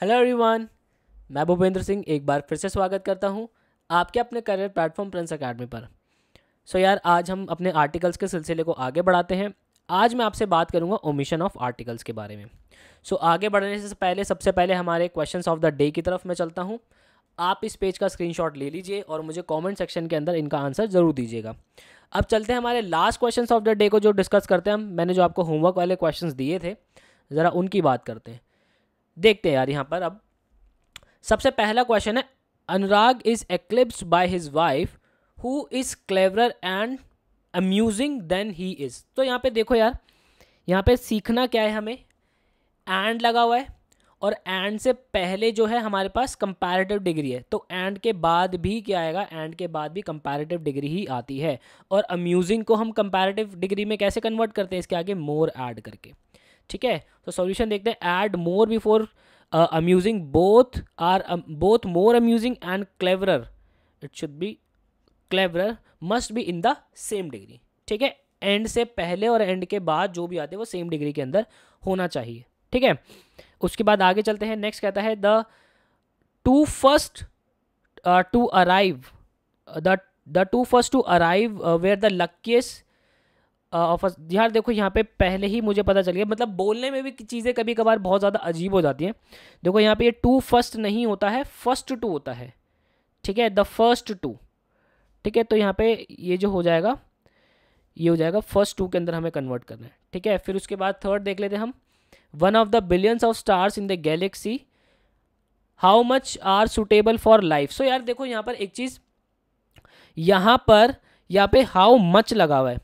Hello everyone मैं भूपेंद्र सिंह एक बार फिर से स्वागत करता हूं आपके अपने करियर प्लेटफॉर्म प्रिंस अकेडमी पर सो so यार आज हम अपने आर्टिकल्स के सिलसिले को आगे बढ़ाते हैं आज मैं आपसे बात करूंगा ओमिशन ऑफ आर्टिकल्स के बारे में सो so, आगे बढ़ने से पहले सबसे पहले हमारे क्वेश्चन ऑफ द डे की तरफ मैं चलता हूँ आप इस पेज का स्क्रीन ले लीजिए और मुझे कॉमेंट सेक्शन के अंदर इनका आंसर ज़रूर दीजिएगा अब चलते हैं हमारे last question of the day को जो डिस्कस करते हैं हम मैंने जो आपको होमवर्क वाले क्वेश्चन दिए थे ज़रा उनकी बात करते हैं देखते हैं यार यहाँ पर अब सबसे पहला क्वेश्चन है Anurag is eclipse by his wife who is cleverer and amusing than he is तो यहाँ पे देखो यार यहाँ पे सीखना क्या है हमें एंड लगा हुआ है और एंड से पहले जो है हमारे पास कंपैरेटिव डिग्री है तो एंड के बाद भी क्या आएगा एंड के बाद भी कंपैरेटिव डिग्री ही आती है और अम्यूजिंग को हम कंपैरेटिव डिग्री में कैसे कन्वर्ट करते हैं इसके आगे मोर ऐड करके ठीक है तो सॉल्यूशन देखते हैं add more before amusing both are both more amusing and cleverer it should be cleverer must be in the same degree ठीक है एंड से पहले और एंड के बाद जो भी आते हैं वो सेम डिग्री के अंदर होना चाहिए ठीक है उसके बाद आगे चलते हैं नेक्स्ट कहता है the to first to arrive the the to first to arrive were the luckiest offers यार देखो यहाँ पे पहले ही मुझे पता चल गया मतलब बोलने में भी चीज़ें कभी कभार बहुत ज़्यादा अजीब हो जाती हैं देखो यहाँ पे ये टू फर्स्ट नहीं होता है फर्स्ट टू होता है ठीक है द फर्स्ट टू ठीक है तो यहाँ पे ये जो हो जाएगा ये हो जाएगा फर्स्ट टू के अंदर हमें कन्वर्ट करना है ठीक है फिर उसके बाद थर्ड देख लेते हैं हम one of the billions of stars in the galaxy how much are suitable for life so यार देखो यहाँ पर एक चीज़ यहाँ पर यहाँ पे हाउ मच लगा हुआ है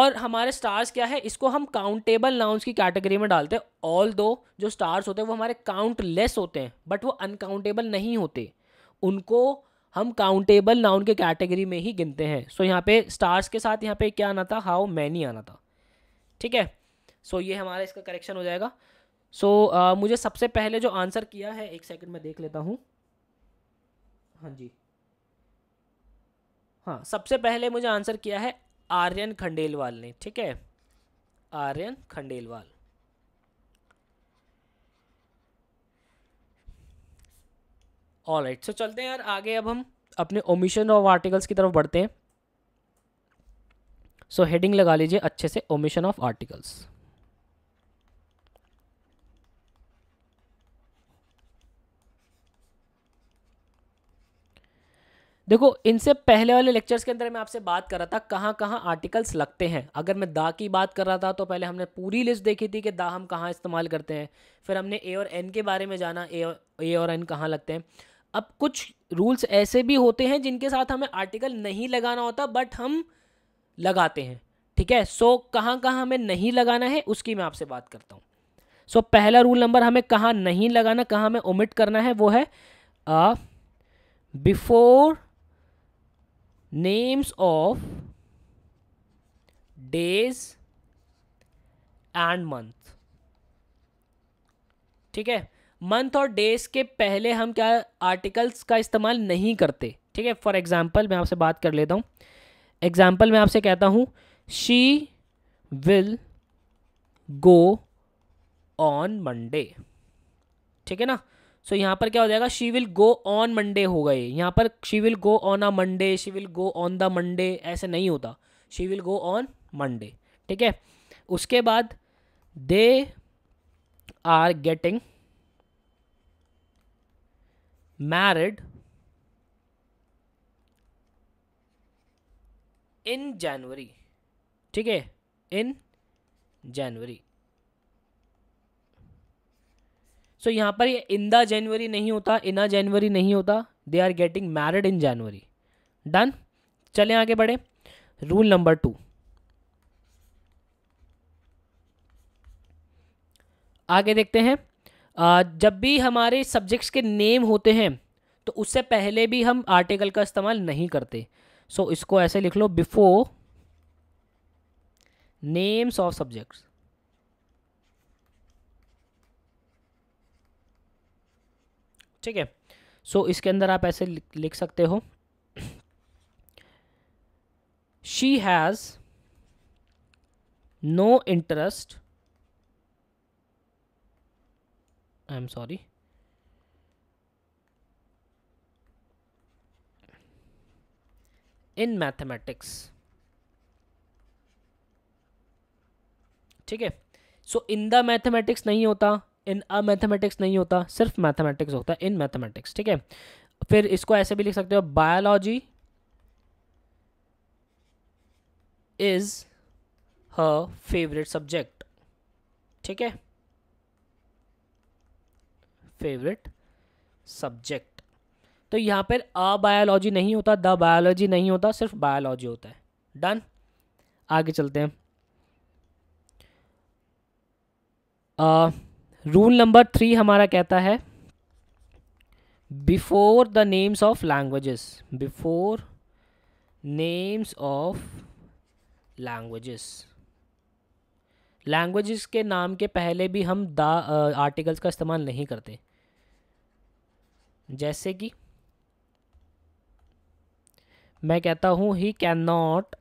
और हमारे स्टार्स क्या है इसको हम काउंटेबल नाउन्स की कैटेगरी में डालते हैं ऑल दो जो स्टार्स होते हैं वो हमारे काउंटलेस होते हैं बट वो अनकाउंटेबल नहीं होते उनको हम काउंटेबल नाउन के कैटेगरी में ही गिनते हैं सो so, यहाँ पे स्टार्स के साथ यहाँ पे क्या आना था हाउ मैनी आना था ठीक है सो so, ये हमारा इसका करेक्शन हो जाएगा सो so, uh, मुझे सबसे पहले जो आंसर किया है एक सेकंड में देख लेता हूँ हाँ जी हाँ सबसे पहले मुझे आंसर किया है आर्यन खंडेलवाल ने ठीक है Aryan Khandelwal all right so चलते हैं यार आगे अब हम अपने ओमिशन ऑफ आर्टिकल्स की तरफ बढ़ते हैं सो so, हेडिंग लगा लीजिए अच्छे से ओमिशन ऑफ आर्टिकल्स देखो इनसे पहले वाले लेक्चर्स के अंदर मैं आपसे बात कर रहा था कहाँ कहाँ आर्टिकल्स लगते हैं अगर मैं दा की बात कर रहा था तो पहले हमने पूरी लिस्ट देखी थी कि दा हम कहाँ इस्तेमाल करते हैं फिर हमने ए और एन के बारे में जाना ए और ए और एन कहाँ लगते हैं अब कुछ रूल्स ऐसे भी होते हैं जिनके साथ हमें आर्टिकल नहीं लगाना होता बट हम लगाते हैं ठीक है सो कहाँ कहाँ हमें नहीं लगाना है उसकी मैं आपसे बात करता हूँ सो so, पहला रूल नंबर हमें कहाँ नहीं लगाना कहाँ हमें ओमिट करना है वो है before uh, names of days and month ठीक है मंथ और डेज के पहले हम क्या आर्टिकल्स का इस्तेमाल नहीं करते ठीक है फॉर एग्जाम्पल मैं आपसे बात कर लेता हूँ एग्जाम्पल मैं आपसे कहता हूँ she will go on Monday ठीक है ना सो so, यहाँ पर क्या हो जाएगा she will go on Monday हो गए यहाँ पर she will go on a Monday she will go on the Monday ऐसे नहीं होता she will go on Monday ठीक है उसके बाद they are getting married in January ठीक है इन जनवरी सो so, यहाँ पर ये इन द जनवरी नहीं होता इना जनवरी नहीं होता they are getting married in January done चलें आगे बढ़े रूल नंबर टू आगे देखते हैं जब भी हमारे सब्जेक्ट्स के नेम होते हैं तो उससे पहले भी हम आर्टिकल का इस्तेमाल नहीं करते सो so, इसको ऐसे लिख लो बिफोर नेम्स ऑफ सब्जेक्ट्स ठीक है सो इसके अंदर आप ऐसे लिख सकते हो she has no interest I am sorry in mathematics ठीक है सो इन द मैथमेटिक्स नहीं होता इन अ मैथमेटिक्स नहीं होता सिर्फ मैथमेटिक्स होता है इन मैथमेटिक्स ठीक है फिर इसको ऐसे भी लिख सकते हो biology is her favourite subject ठीक है फेवरेट सब्जेक्ट तो यहाँ पर अ बायोलॉजी नहीं होता द बायोलॉजी नहीं होता सिर्फ बायोलॉजी होता है डन आगे चलते हैं रूल नंबर थ्री हमारा कहता है before the names of languages before names of languages languages के नाम के पहले भी हम द आर्टिकल्स का इस्तेमाल नहीं करते जैसे कि मैं कहता हूँ he can not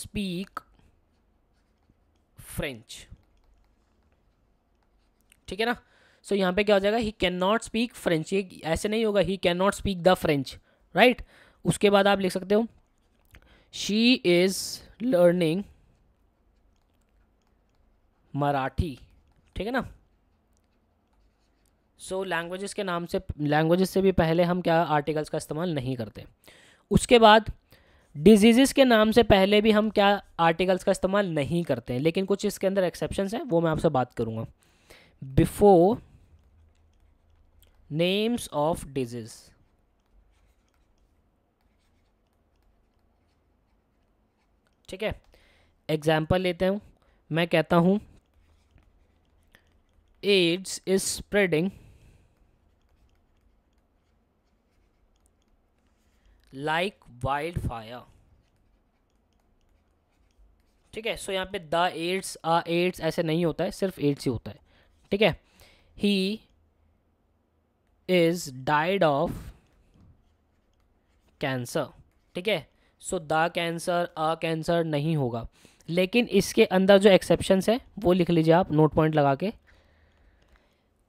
speak French ठीक है ना सो so, यहाँ पे क्या हो जाएगा he can not speak French ये ऐसे नहीं होगा he can not speak the French right उसके बाद आप लिख सकते हो शी इज़ लर्निंग मराठी ठीक है ना सो so, लैंग्वेजेस के नाम से लैंग्वेजेस से भी पहले हम क्या आर्टिकल्स का इस्तेमाल नहीं करते उसके बाद डिजीज़ के नाम से पहले भी हम क्या आर्टिकल्स का इस्तेमाल नहीं करते हैं लेकिन कुछ इसके अंदर एक्सेप्शन हैं वो मैं आपसे बात करूँगा before names of disease ठीक है एग्जाम्पल लेते हूँ मैं कहता हूँ AIDS is spreading like wild fire ठीक है सो यहाँ पे द एड्स आ एड्स ऐसे नहीं होता है सिर्फ एड्स ही होता है ठीक है he is died of cancer ठीक है so the cancer a cancer नहीं होगा लेकिन इसके अंदर जो एक्सेप्शंस है वो लिख लीजिए आप नोट पॉइंट लगा के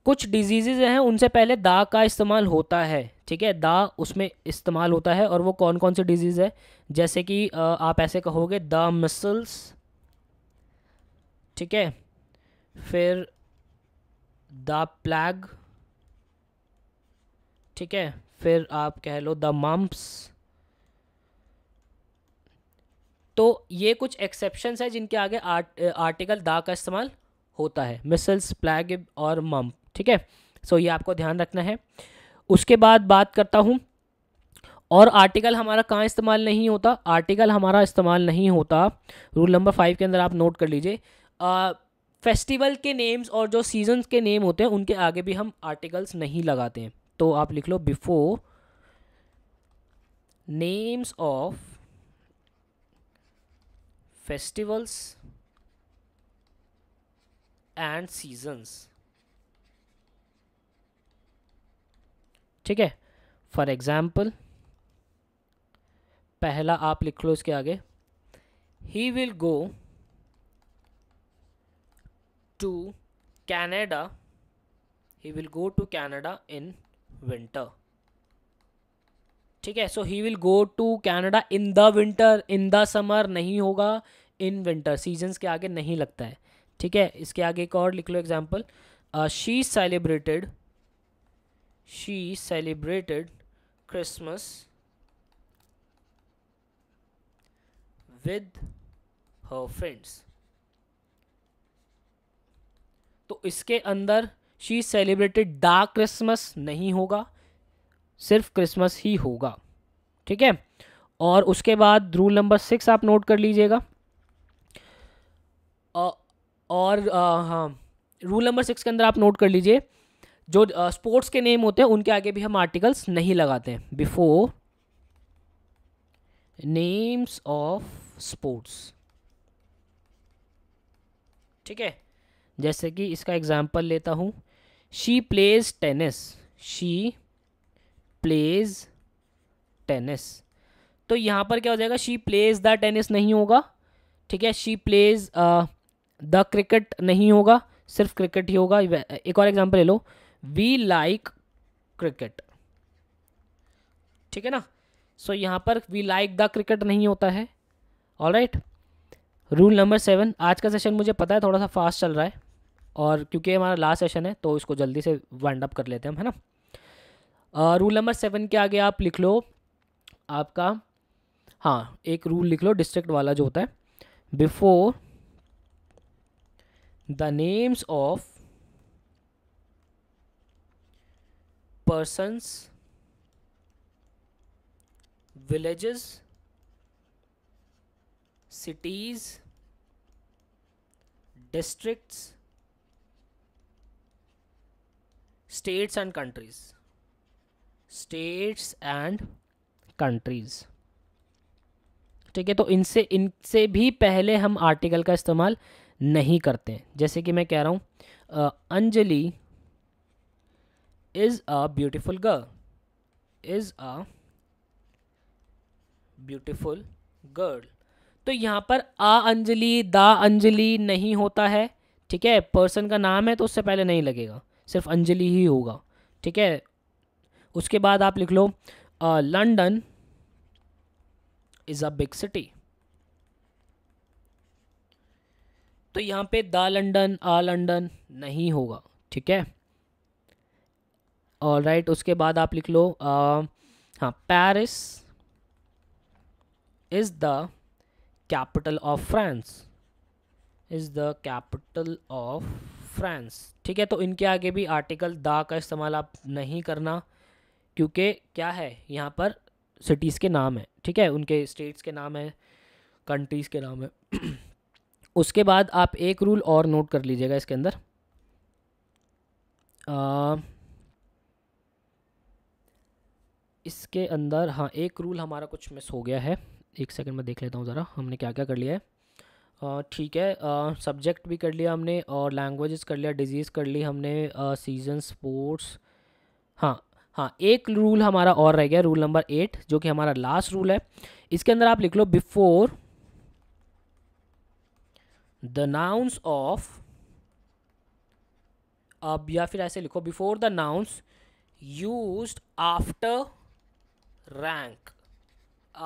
कुछ डिजीजेज हैं उनसे पहले दा का इस्तेमाल होता है ठीक है दा उसमें इस्तेमाल होता है और वो कौन कौन सी डिजीज़ है जैसे कि आप ऐसे कहोगे द मसल्स ठीक है फिर द प्लैग ठीक है फिर आप कह लो द मम्प्स तो ये कुछ एक्सेप्शन है जिनके आगे आर्ट आर्टिकल दा का इस्तेमाल होता है मिसल्स प्लैग और मम्प ठीक है सो ये आपको ध्यान रखना है उसके बाद बात करता हूँ और आर्टिकल हमारा कहाँ इस्तेमाल नहीं होता आर्टिकल हमारा इस्तेमाल नहीं होता रूल नंबर फाइव के अंदर आप नोट कर लीजिए फेस्टिवल के नेम्स और जो सीजन्स के नेम होते हैं उनके आगे भी हम आर्टिकल्स नहीं लगाते हैं तो आप लिख लो before names of festivals and seasons ठीक है फॉर एग्ज़ाम्पल पहला आप लिख लो इसके आगे he will go to Canada. He will go to Canada in winter. ठीक है so he will go to Canada in the winter in the summer नहीं होगा इन विंटर सीजन्स के आगे नहीं लगता है ठीक है इसके आगे एक और लिख लो example she celebrated she celebrated Christmas with her friends तो इसके अंदर शी सेलिब्रेटेड द क्रिसमस नहीं होगा सिर्फ क्रिसमस ही होगा ठीक है और उसके बाद रूल नंबर सिक्स आप नोट कर लीजिएगा और हाँ रूल नंबर सिक्स के अंदर आप नोट कर लीजिए जो स्पोर्ट्स के नेम होते हैं उनके आगे भी हम आर्टिकल्स नहीं लगाते हैं बिफोर नेम्स ऑफ स्पोर्ट्स ठीक है जैसे कि इसका एग्ज़ाम्पल लेता हूँ she plays tennis she plays tennis तो यहाँ पर क्या हो जाएगा शी प्लेज द टेनिस नहीं होगा ठीक है शी प्लेज द क्रिकेट नहीं होगा सिर्फ क्रिकेट ही होगा एक और एग्जाम्पल ले लो वी लाइक क्रिकेट ठीक है ना सो so, यहाँ पर वी लाइक द क्रिकेट नहीं होता है all right rule number seven आज का सेशन मुझे पता है थोड़ा सा फास्ट चल रहा है और क्योंकि हमारा लास्ट सेशन है तो इसको जल्दी से वाइंड अप कर लेते हैं है ना रूल नंबर सेवन के आगे आप लिख लो आपका हाँ एक रूल लिख लो डिस्ट्रिक्ट वाला जो होता है before the names of persons villages cities districts states and countries states and countries ठीक है तो इनसे इनसे भी पहले हम आर्टिकल का इस्तेमाल नहीं करते जैसे कि मैं कह रहा हूँ Anjali is a beautiful girl is a beautiful girl तो यहाँ पर आ अंजलि दा अंजलि नहीं होता है ठीक है पर्सन का नाम है तो उससे पहले नहीं लगेगा सिर्फ अंजलि ही होगा ठीक है उसके बाद आप लिख लो London is a big city तो यहाँ पे द लंडन आ लंडन नहीं होगा ठीक है और राइट उसके बाद आप लिख लो आ, हाँ Paris is the capital of France is the capital of France ठीक है तो इनके आगे भी आर्टिकल दा का इस्तेमाल आप नहीं करना क्योंकि क्या है यहाँ पर सिटीज़ के नाम है ठीक है उनके स्टेट्स के नाम है कंट्रीज़ के नाम है उसके बाद आप एक रूल और नोट कर लीजिएगा इसके अंदर आ, इसके अंदर हाँ एक रूल हमारा कुछ मिस हो गया है एक सेकंड में देख लेता हूँ ज़रा हमने क्या क्या कर लिया है ठीक है सब्जेक्ट भी कर लिया हमने और लैंग्वेजेस कर लिया डिजीज़ कर ली हमने सीजन स्पोर्ट्स हाँ हाँ एक रूल हमारा और रह गया रूल नंबर एट जो कि हमारा लास्ट रूल है इसके अंदर आप लिख लो बिफोर द नाउंस ऑफ अब या फिर ऐसे लिखो before the nouns use after rank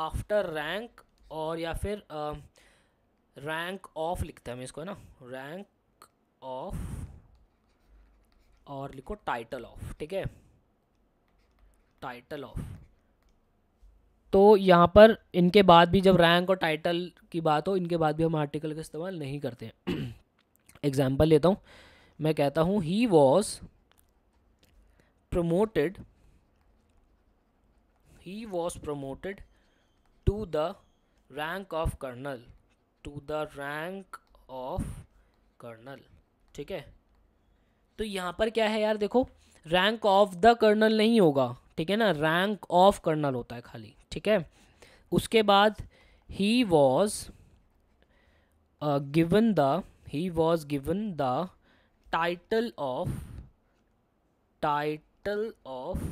after rank और या फिर uh, रैंक ऑफ लिखते हैं हम इसको है ना रैंक ऑफ और लिखो टाइटल ऑफ ठीक है टाइटल ऑफ तो यहाँ पर इनके बाद भी जब रैंक और टाइटल की बात हो इनके बाद भी हम आर्टिकल का इस्तेमाल नहीं करते हैं एग्जाम्पल लेता हूँ मैं कहता हूँ he was promoted he was promoted to the rank of colonel to the rank of colonel ठीक है तो यहाँ पर क्या है यार देखो रैंक ऑफ द कर्नल नहीं होगा ठीक है ना रैंक ऑफ कर्नल होता है खाली ठीक है उसके बाद he was given the he was given the title of title of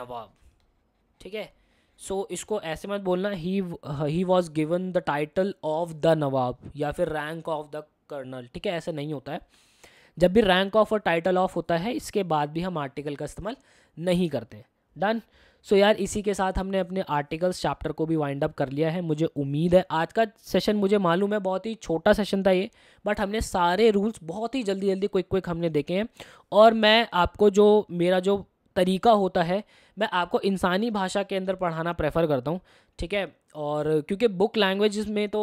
nawab ठीक है सो so, इसको ऐसे मत बोलना he he was given the title of the nawab या फिर रैंक ऑफ द कर्नल ठीक है ऐसा नहीं होता है जब भी रैंक ऑफ और टाइटल ऑफ होता है इसके बाद भी हम आर्टिकल का इस्तेमाल नहीं करते डन सो so, यार इसी के साथ हमने अपने आर्टिकल्स चैप्टर को भी वाइंड अप कर लिया है मुझे उम्मीद है आज का सेशन मुझे मालूम है बहुत ही छोटा सेशन था ये बट हमने सारे रूल्स बहुत ही जल्दी जल्दी क्विक क्विक हमने देखे हैं और मैं आपको जो मेरा जो तरीका होता है मैं आपको इंसानी भाषा के अंदर पढ़ाना प्रेफर करता हूँ ठीक है और क्योंकि बुक लैंग्वेज में तो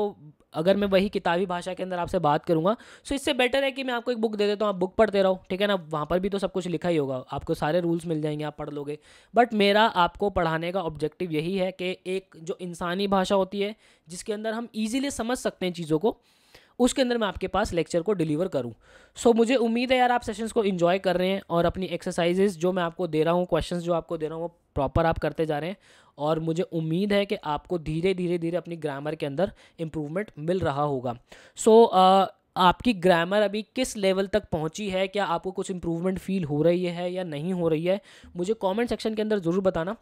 अगर मैं वही किताबी भाषा के अंदर आपसे बात करूँगा सो इससे बेटर है कि मैं आपको एक बुक दे देता हूँ आप बुक पढ़ते रहो ठीक है ना वहाँ पर भी तो सब कुछ लिखा ही होगा आपको सारे रूल्स मिल जाएंगे आप पढ़ लोगे बट मेरा आपको पढ़ाने का ऑब्जेक्टिव यही है कि एक जो इंसानी भाषा होती है जिसके अंदर हम ईजिली समझ सकते हैं चीज़ों को उसके अंदर मैं आपके पास लेक्चर को डिलीवर करूँ सो so, मुझे उम्मीद है यार आप सेशंस को इन्जॉय कर रहे हैं और अपनी एक्सरसाइजेज जो मैं आपको दे रहा हूँ क्वेश्चन जो आपको दे रहा हूँ वो प्रॉपर आप करते जा रहे हैं और मुझे उम्मीद है कि आपको धीरे धीरे धीरे अपनी ग्रामर के अंदर इम्प्रूवमेंट मिल रहा होगा सो so, uh, आपकी ग्रामर अभी किस लेवल तक पहुंची है क्या आपको कुछ इम्प्रूवमेंट फील हो रही है या नहीं हो रही है मुझे कमेंट सेक्शन के अंदर ज़रूर बताना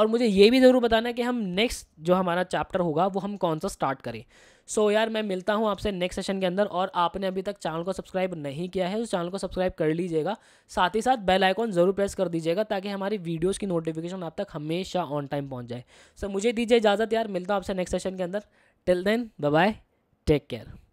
और मुझे ये भी ज़रूर बताना कि हम नेक्स्ट जो हमारा चैप्टर होगा वो हम कौन सा स्टार्ट करें सो so, यार मैं मिलता हूँ आपसे नेक्स्ट सेशन के अंदर और आपने अभी तक चैनल को सब्सक्राइब नहीं किया है उस चैनल को सब्सक्राइब कर लीजिएगा साथ ही साथ बेल आइकॉन ज़रूर प्रेस कर दीजिएगा ताकि हमारी वीडियोज़ की नोटिफिकेशन आप तक हमेशा ऑन टाइम पहुँच जाए सो so, मुझे दीजिए इजाज़त यार मिलता हूँ आपसे नेक्स्ट सेशन के अंदर till then bye take care